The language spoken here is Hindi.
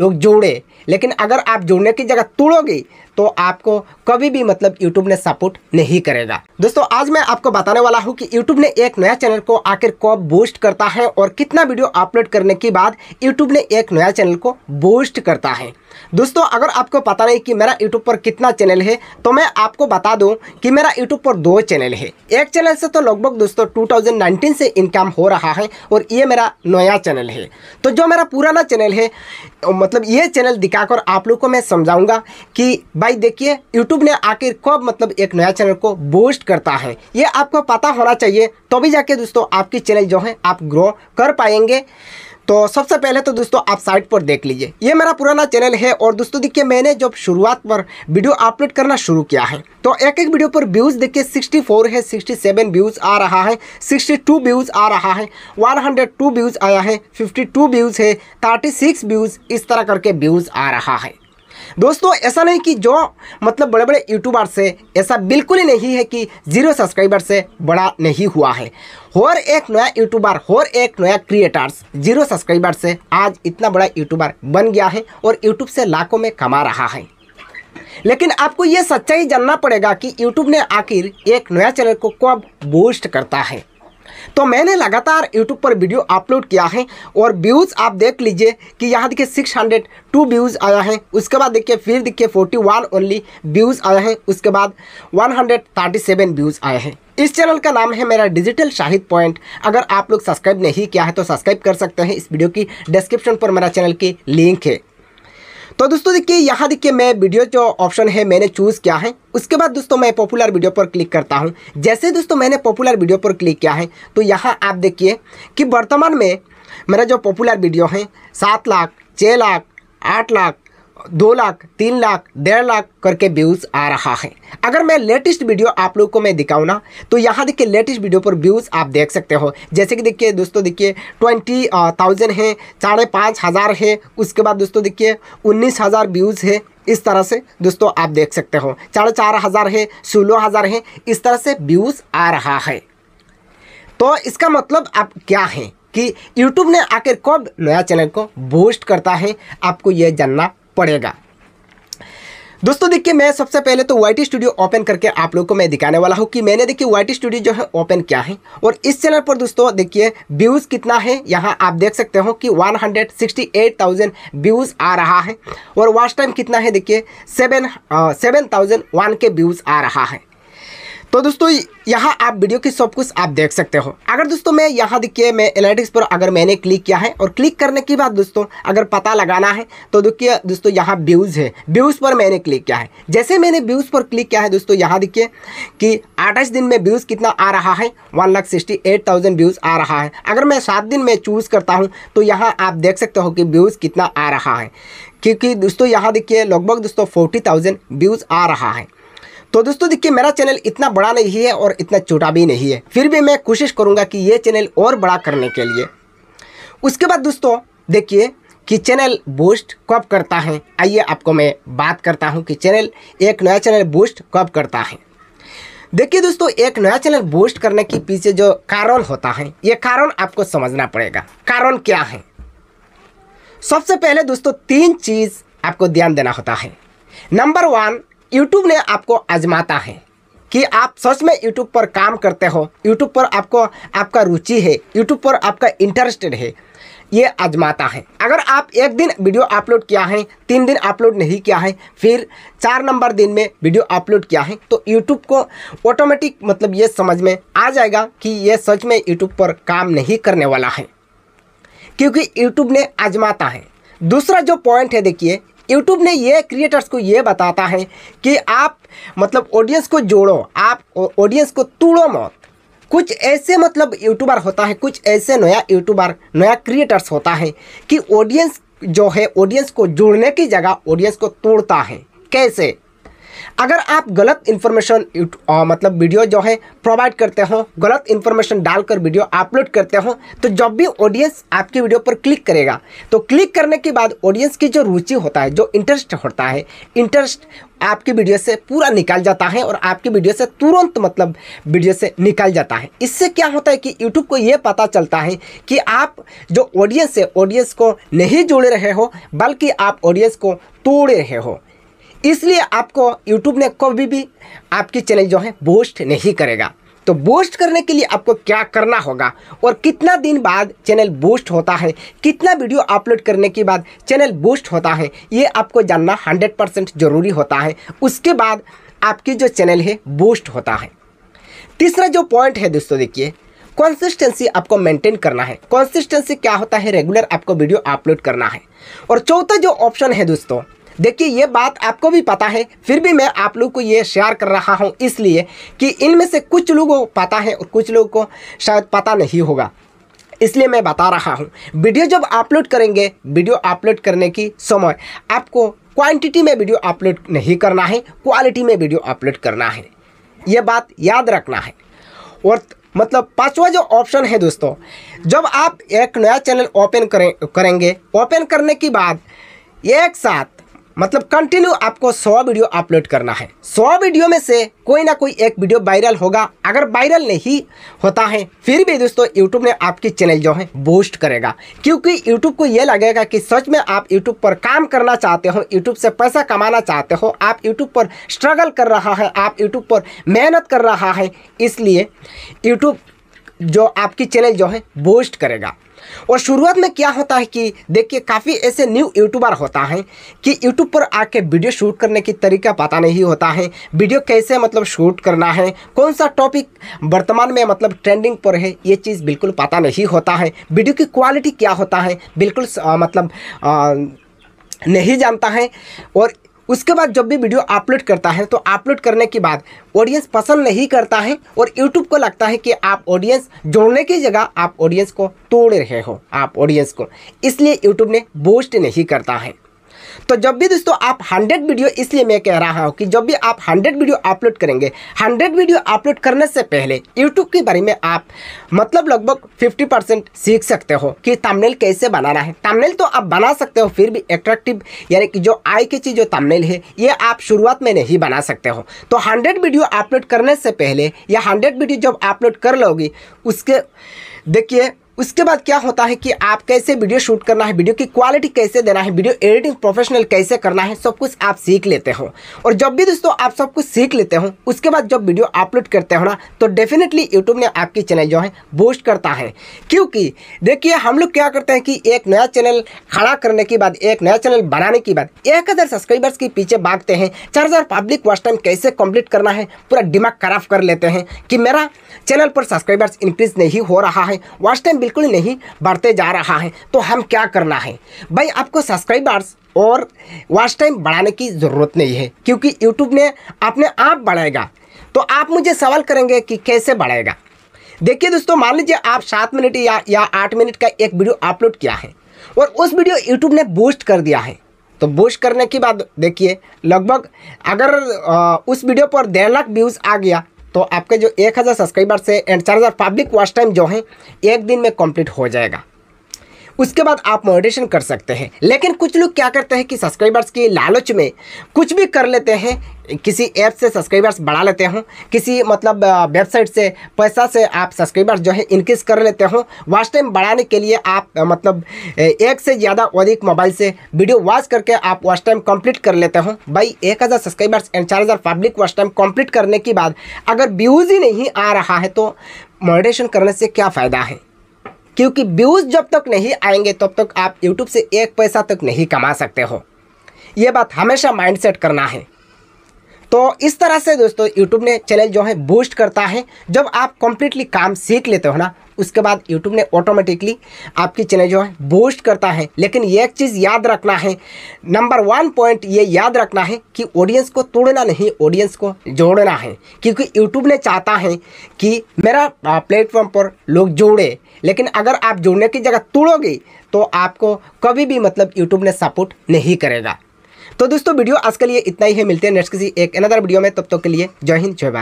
लोग जोड़े लेकिन अगर आप जोड़ने की जगह तोड़ोगे तो आपको कभी भी मतलब YouTube ने सपोर्ट नहीं करेगा दोस्तों आज मैं आपको बताने वाला हूँ कि YouTube ने एक नया चैनल को आखिर कब बूस्ट करता है और कितना वीडियो अपलोड करने के बाद YouTube ने एक नया चैनल को बूस्ट करता है दोस्तों अगर आपको पता नहीं कि मेरा YouTube पर कितना चैनल है तो मैं आपको बता दूँ कि मेरा यूट्यूब पर दो चैनल है एक चैनल से तो लगभग दोस्तों टू से इनकम हो रहा है और ये मेरा नया चैनल है तो जो मेरा पुराना चैनल है मतलब ये चैनल दिखाकर आप लोग को मैं समझाऊंगा कि भाई देखिए यूट्यूब ने आखिर कब मतलब एक नया चैनल को बूस्ट करता है ये आपको पता होना चाहिए तभी तो जाके दोस्तों आपकी चैनल जो है आप ग्रो कर पाएंगे तो सबसे पहले तो दोस्तों आप साइट पर देख लीजिए ये मेरा पुराना चैनल है और दोस्तों देखिए मैंने जब शुरुआत पर वीडियो अपलोड करना शुरू किया है तो एक एक वीडियो पर व्यूज़ देखिए 64 है 67 व्यूज़ आ रहा है 62 व्यूज़ आ रहा है 102 व्यूज़ आया है 52 व्यूज़ है 36 व्यूज़ इस तरह करके व्यूज़ आ रहा है दोस्तों ऐसा नहीं कि जो मतलब बड़े बड़े यूट्यूबर से ऐसा बिल्कुल ही नहीं है कि जीरो सब्सक्राइबर से बड़ा नहीं हुआ है और एक नया यूट्यूबर और एक नया क्रिएटर्स जीरो सब्सक्राइबर से आज इतना बड़ा यूट्यूबर बन गया है और यूट्यूब से लाखों में कमा रहा है लेकिन आपको ये सच्चाई जानना पड़ेगा कि यूट्यूब ने आखिर एक नया चैनल को कब बूस्ट करता है तो मैंने लगातार यूट्यूब पर वीडियो अपलोड किया है और व्यूज़ आप देख लीजिए कि यहाँ देखिए सिक्स हंड्रेड टू व्यूज़ आया है उसके बाद देखिए फिर देखिए फोर्टी वन ओनली व्यूज़ आया है उसके बाद one hundred thirty seven views आए हैं इस चैनल का नाम है मेरा डिजिटल शाहिद पॉइंट अगर आप लोग सब्सक्राइब नहीं किया है तो सब्सक्राइब कर सकते हैं इस वीडियो की डिस्क्रिप्शन पर मेरा चैनल की लिंक है तो दोस्तों देखिए यहाँ देखिए मैं वीडियो जो ऑप्शन है मैंने चूज़ किया है उसके बाद दोस्तों मैं पॉपुलर वीडियो पर क्लिक करता हूँ जैसे दोस्तों मैंने पॉपुलर वीडियो पर क्लिक किया है तो यहाँ आप देखिए कि वर्तमान में मेरा जो पॉपुलर वीडियो है सात लाख छः लाख आठ लाख दो लाख तीन लाख डेढ़ लाख करके व्यूज़ आ रहा है अगर मैं लेटेस्ट वीडियो आप लोग को मैं दिखाऊँ ना तो यहाँ देखिए लेटेस्ट वीडियो पर व्यूज़ आप देख सकते हो जैसे कि देखिए दोस्तों देखिए ट्वेंटी थाउजेंड है साढ़े पाँच हज़ार है उसके बाद दोस्तों देखिए उन्नीस हज़ार व्यूज़ है इस तरह से दोस्तों आप देख सकते हो साढ़े चार हज़ार है सोलह हज़ार है इस तरह से व्यूज़ आ रहा है तो इसका मतलब आप क्या है कि YouTube ने आखिर कब नया चैनल को बूस्ट करता है आपको यह जानना पड़ेगा दोस्तों देखिए मैं सबसे पहले तो वाई स्टूडियो ओपन करके आप लोग को मैं दिखाने वाला हूँ कि मैंने देखिए वाई स्टूडियो जो है ओपन क्या है और इस चैनल पर दोस्तों देखिए व्यूज़ कितना है यहाँ आप देख सकते हो कि 168,000 व्यूज़ आ रहा है और वॉच टाइम कितना है देखिए सेवन सेवन थाउजेंड वन के व्यूज़ आ रहा है तो दोस्तों यहाँ आप वीडियो की सब कुछ आप देख सकते हो अगर दोस्तों मैं यहाँ देखिए मैं एलेटिक्स पर अगर मैंने क्लिक किया है और क्लिक करने के बाद दोस्तों अगर पता लगाना है तो देखिए दोस्तों यहाँ व्यूज़ है व्यूज़ पर मैंने क्लिक किया है जैसे मैंने व्यूज़ पर क्लिक किया है दोस्तों यहाँ देखिए कि आठ दिन में व्यूज़ कितना आ रहा है one lakh sixty eight thousand views आ रहा है अगर मैं सात दिन में चूज़ करता हूँ तो यहाँ आप देख सकते हो कि व्यूज़ कितना आ रहा है क्योंकि दोस्तों यहाँ देखिए लगभग दोस्तों फोर्टी थाउजेंड व्यूज़ आ रहा है तो दोस्तों देखिए मेरा चैनल इतना बड़ा नहीं है और इतना छोटा भी नहीं है फिर भी मैं कोशिश करूँगा कि ये चैनल और बड़ा करने के लिए उसके बाद दोस्तों देखिए कि चैनल बूस्ट कब करता है आइए आपको मैं बात करता हूँ कि चैनल एक नया चैनल बूस्ट कब करता है देखिए दोस्तों एक नया चैनल बूस्ट करने के पीछे जो कारण होता है ये कारण आपको समझना पड़ेगा कारण क्या है सबसे पहले दोस्तों तीन चीज़ आपको ध्यान देना होता है नंबर वन यूट्यूब ने आपको आजमाता है कि आप सच में यूट्यूब पर काम करते हो यूट्यूब पर आपको आपका रुचि है यूट्यूब पर आपका इंटरेस्टेड है ये आजमाता है अगर आप एक दिन वीडियो अपलोड किया है तीन दिन अपलोड नहीं किया है फिर चार नंबर दिन में वीडियो अपलोड किया है तो यूट्यूब को ऑटोमेटिक मतलब ये समझ में आ जाएगा कि ये सच में यूट्यूब पर काम नहीं करने वाला है क्योंकि यूट्यूब ने आजमाता है दूसरा जो पॉइंट है देखिए यूट्यूब ने ये क्रिएटर्स को ये बताता है कि आप मतलब ऑडियंस को जोड़ो आप ऑडियंस को तोड़ो मत कुछ ऐसे मतलब यूट्यूबर होता है कुछ ऐसे नया यूट्यूबर नया क्रिएटर्स होता है कि ऑडियंस जो है ऑडियंस को जोड़ने की जगह ऑडियंस को तोड़ता है कैसे अगर आप गलत इन्फॉर्मेशन मतलब वीडियो जो है प्रोवाइड करते हो गलत इन्फॉर्मेशन डालकर वीडियो अपलोड करते हो तो जब भी ऑडियंस आपकी वीडियो पर क्लिक करेगा तो क्लिक करने के बाद ऑडियंस की जो रुचि होता है जो इंटरेस्ट होता है इंटरेस्ट आपकी वीडियो से पूरा निकाल जाता है और आपकी वीडियो से तुरंत मतलब वीडियो से निकाल जाता है इससे क्या होता है कि यूट्यूब को ये पता चलता है कि आप जो ऑडियंस है ऑडियंस को नहीं जोड़ रहे हो बल्कि आप ऑडियंस को तोड़ रहे हो इसलिए आपको यूट्यूब ने कभी भी आपकी चैनल जो है बूस्ट नहीं करेगा तो बूस्ट करने के लिए आपको क्या करना होगा और कितना दिन बाद चैनल बूस्ट होता है कितना वीडियो अपलोड करने के बाद चैनल बूस्ट होता है ये आपको जानना 100 परसेंट जरूरी होता है उसके बाद आपकी जो चैनल है बूस्ट होता है तीसरा जो पॉइंट है दोस्तों देखिए कंसिस्टेंसी आपको मेंटेन करना है कंसिस्टेंसी क्या होता है रेगुलर आपको वीडियो अपलोड करना है और चौथा जो ऑप्शन है दोस्तों देखिए ये बात आपको भी पता है फिर भी मैं आप लोग को ये शेयर कर रहा हूँ इसलिए कि इनमें से कुछ लोगों को पता है और कुछ लोगों को शायद पता नहीं होगा इसलिए मैं बता रहा हूँ वीडियो जब अपलोड करेंगे वीडियो अपलोड करने की समय आपको क्वांटिटी में वीडियो अपलोड नहीं करना है क्वालिटी में वीडियो अपलोड करना है ये बात याद रखना है और मतलब पांचवा जो ऑप्शन है दोस्तों जब आप एक नया चैनल ओपन करें करेंगे ओपन करने के बाद एक साथ मतलब कंटिन्यू आपको 100 वीडियो अपलोड करना है 100 वीडियो में से कोई ना कोई एक वीडियो वायरल होगा अगर वायरल नहीं होता है फिर भी दोस्तों यूट्यूब ने आपकी चैनल जो है बूस्ट करेगा क्योंकि यूट्यूब को यह लगेगा कि सच में आप यूट्यूब पर काम करना चाहते हो यूट्यूब से पैसा कमाना चाहते हो आप यूट्यूब पर स्ट्रगल कर रहा है आप यूट्यूब पर मेहनत कर रहा है इसलिए यूट्यूब जो आपकी चैनल जो है बूस्ट करेगा और शुरुआत में क्या होता है कि देखिए काफ़ी ऐसे न्यू यूट्यूबर होता है कि यूट्यूब पर आके वीडियो शूट करने की तरीका पता नहीं होता है वीडियो कैसे मतलब शूट करना है कौन सा टॉपिक वर्तमान में मतलब ट्रेंडिंग पर है ये चीज़ बिल्कुल पता नहीं होता है वीडियो की क्वालिटी क्या होता है बिल्कुल आ, मतलब आ, नहीं जानता है और उसके बाद जब भी वीडियो अपलोड करता है तो अपलोड करने के बाद ऑडियंस पसंद नहीं करता है और यूट्यूब को लगता है कि आप ऑडियंस जोड़ने की जगह आप ऑडियंस को तोड़ रहे हो आप ऑडियंस को इसलिए यूट्यूब ने बोस्ट नहीं करता है तो जब भी दोस्तों आप हंड्रेड वीडियो इसलिए मैं कह रहा हूँ कि जब भी आप हंड्रेड वीडियो अपलोड करेंगे हंड्रेड वीडियो अपलोड करने से पहले यूट्यूब के बारे में आप मतलब लगभग फिफ्टी परसेंट सीख सकते हो कि तमनेल कैसे बनाना है तमनेल तो आप बना सकते हो फिर भी एट्रैक्टिव यानी कि जो आई की चीज़ जो तमनेल है ये आप शुरुआत में नहीं बना सकते हो तो हंड्रेड वीडियो अपलोड करने से पहले या हंड्रेड वीडियो जब अपलोड कर लोगी उसके देखिए उसके बाद क्या होता है कि आप कैसे वीडियो शूट करना है वीडियो की क्वालिटी कैसे देना है वीडियो एडिटिंग प्रोफेशनल कैसे करना है सब कुछ आप सीख लेते हो और जब भी दोस्तों आप सब कुछ सीख लेते हो उसके बाद जब वीडियो अपलोड करते हो ना तो डेफिनेटली यूट्यूब ने आपकी चैनल जो है बूस्ट करता है क्योंकि देखिए हम लोग क्या करते हैं कि एक नया चैनल खड़ा करने के बाद एक नया चैनल बनाने के बाद एक हज़ार सब्सक्राइबर्स के पीछे भागते हैं चार हज़ार पब्लिक वॉच टाइम कैसे कंप्लीट करना है पूरा दिमाग खराब कर लेते हैं कि मेरा चैनल पर सब्सक्राइबर्स इंक्रीज नहीं हो रहा है वॉच टाइम बिल्कुल नहीं बढ़ते जा रहा है तो हम क्या करना है भाई आपको सब्सक्राइबर्स और वॉच टाइम बढ़ाने की ज़रूरत नहीं है क्योंकि यूट्यूब ने अपने आप बढ़ाएगा तो आप मुझे सवाल करेंगे कि कैसे बढ़ाएगा देखिए दोस्तों मान लीजिए आप सात मिनट या या आठ मिनट का एक वीडियो अपलोड किया है और उस वीडियो यूट्यूब ने बूस्ट कर दिया है तो बूस्ट करने के बाद देखिए लगभग अगर आ, उस वीडियो पर डेढ़ लाख व्यूज़ आ गया तो आपके जो 1000 सब्सक्राइबर्स है एंड 4000 पब्लिक वॉच टाइम जो है एक दिन में कंप्लीट हो जाएगा उसके बाद आप मोडिटेशन कर सकते हैं लेकिन कुछ लोग क्या करते हैं कि सब्सक्राइबर्स की लालच में कुछ भी कर लेते हैं किसी ऐप से सब्सक्राइबर्स बढ़ा लेते हों किसी मतलब वेबसाइट से पैसा से आप सब्सक्राइबर्स जो है इंक्रीज़ कर लेते हों वॉच टाइम बढ़ाने के लिए आप मतलब एक से ज़्यादा अधिक मोबाइल से वीडियो वॉच करके आप वॉच टाइम कंप्लीट कर लेते हों भाई एक हज़ार सब्सक्राइबर्स एंड चार हज़ार पब्लिक वॉच टाइम कम्प्लीट करने के बाद अगर व्यूज़ ही नहीं आ रहा है तो मॉडिटेशन करने से क्या फ़ायदा है क्योंकि व्यूज़ जब तक नहीं आएंगे तब तक आप यूट्यूब से एक पैसा तक नहीं कमा सकते हो ये बात हमेशा माइंड सेट करना है तो इस तरह से दोस्तों यूट्यूब ने चैनल जो है बूस्ट करता है जब आप कम्प्लीटली काम सीख लेते हो ना उसके बाद यूट्यूब ने ऑटोमेटिकली आपकी चैनल जो है बूस्ट करता है लेकिन ये एक चीज़ याद रखना है नंबर वन पॉइंट ये याद रखना है कि ऑडियंस को तोड़ना नहीं ऑडियंस को जोड़ना है क्योंकि यूट्यूब ने चाहता है कि मेरा प्लेटफॉर्म पर लोग जोड़े लेकिन अगर आप जुड़ने की जगह तोड़ोगे तो आपको कभी भी मतलब यूट्यूब ने सपोर्ट नहीं करेगा तो दोस्तों वीडियो आज के लिए इतना ही है मिलते हैं नेक्स्ट किसी एक अनदर वीडियो में तब तक तो के लिए जय हिंद जय भारत